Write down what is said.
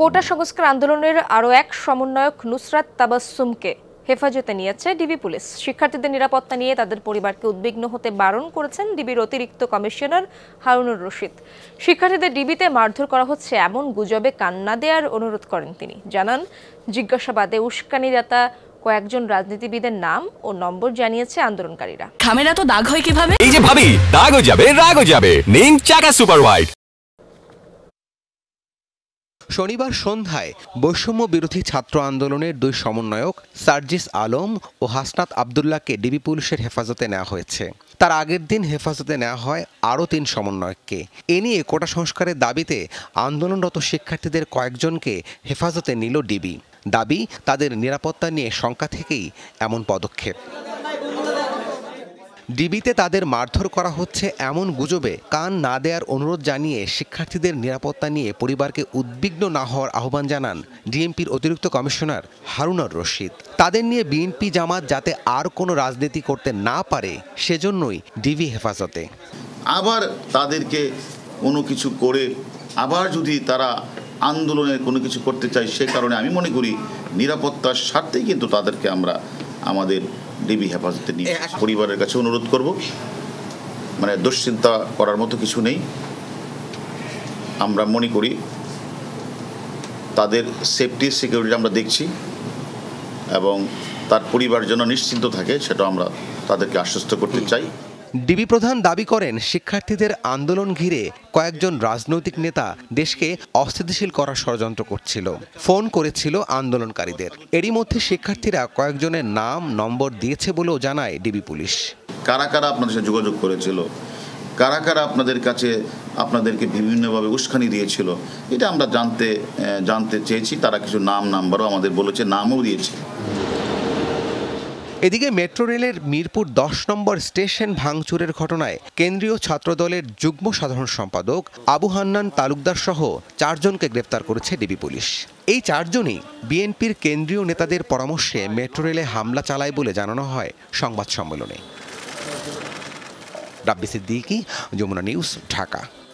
কোটা সংস্কার আন্দোলনের আরও এক সমন্বয়ক নুসরাত তাবাসুমকে হেফাজতে নিয়েছে ডিবি পুলিশ শিক্ষার্থীদের নিরাপত্তা নিয়ে তাদের পরিবারকে উদ্বিগ্ন হতে বারণ করেছেন ডিবির অতিরিক্ত কমিশনার হারুনুর রশিদ শিক্ষার্থীদের ডিবিতে মারধর করা হচ্ছে এমন গুজবে কান্না দেওয়ার অনুরোধ করেন তিনি জানান জিজ্ঞাসাবাদে উস্কানিদাতা কয়েকজন রাজনীতিবিদের নাম ও নম্বর জানিয়েছে আন্দোলনকারীরা খামেরা তো দাগ হয় কিভাবে এই যে ভাবি হয়ে যাবে হয়ে যাবে নিন চাকা সুপার হোয়াইট শনিবার সন্ধ্যায় বৈষম্য বিরোধী ছাত্র আন্দোলনের দুই সমন্বয়ক সার্জিস আলম ও হাসনাত আবদুল্লাহকে ডিবি পুলিশের হেফাজতে নেওয়া হয়েছে তার আগের দিন হেফাজতে নেওয়া হয় আরও তিন সমন্বয়ককে এ নিয়ে কোটা সংস্কারের দাবিতে আন্দোলনরত শিক্ষার্থীদের কয়েকজনকে হেফাজতে নিল ডিবি দাবি তাদের নিরাপত্তা নিয়ে শঙ্কা থেকেই এমন পদক্ষেপ ডিবিতে তাদের মারধর করা হচ্ছে এমন গুজবে কান না দেওয়ার অনুরোধ জানিয়ে শিক্ষার্থীদের নিরাপত্তা নিয়ে পরিবারকে উদ্বিগ্ন না হওয়ার আহ্বান জানান ডিএমপির অতিরিক্ত কমিশনার হারুনর রশিদ তাদের নিয়ে বিএনপি জামাত যাতে আর কোনো রাজনীতি করতে না পারে সেজন্যই ডিবি হেফাজতে আবার তাদেরকে কোনো কিছু করে আবার যদি তারা আন্দোলনের কোনো কিছু করতে চায় সে কারণে আমি মনে করি নিরাপত্তার স্বার্থেই কিন্তু তাদেরকে আমরা আমাদের ডিবি হেফাজতে নিয়ে আচ্ছা। পরিবারের কাছে অনুরোধ করব মানে দুশ্চিন্তা করার মতো কিছু নেই আমরা মনে করি তাদের সেফটি সিকিউরিটি আমরা দেখছি এবং তার পরিবার যেন নিশ্চিন্ত থাকে সেটা আমরা তাদেরকে আশ্বস্ত করতে চাই ডিবি প্রধান দাবি করেন শিক্ষার্থীদের আন্দোলন ঘিরে কয়েকজন রাজনৈতিক নেতা দেশকে অস্থিতিশীল করার ষড়যন্ত্র করছিল ফোন করেছিল আন্দোলনকারীদের এরই মধ্যে শিক্ষার্থীরা কয়েকজনের নাম নম্বর দিয়েছে বলেও জানায় ডিবি পুলিশ কারা কারা আপনাদের সাথে যোগাযোগ করেছিল কারা কারা আপনাদের কাছে আপনাদেরকে বিভিন্নভাবে উস্কানি দিয়েছিল এটা আমরা জানতে জানতে চেয়েছি তারা কিছু নাম নাম্বারও আমাদের বলেছে নামও দিয়েছে এদিকে মেট্রো রেলের মিরপুর দশ নম্বর স্টেশন ভাঙচুরের ঘটনায় কেন্দ্রীয় ছাত্রদলের যুগ্ম সাধারণ সম্পাদক আবু হান্নান তালুকদার সহ চারজনকে গ্রেপ্তার করেছে ডিবি পুলিশ এই চারজনই বিএনপির কেন্দ্রীয় নেতাদের পরামর্শে মেট্রো রেলে হামলা চালায় বলে জানানো হয় সংবাদ সম্মেলনে রাব্বি সিদ্দিকি যমুনা নিউজ ঢাকা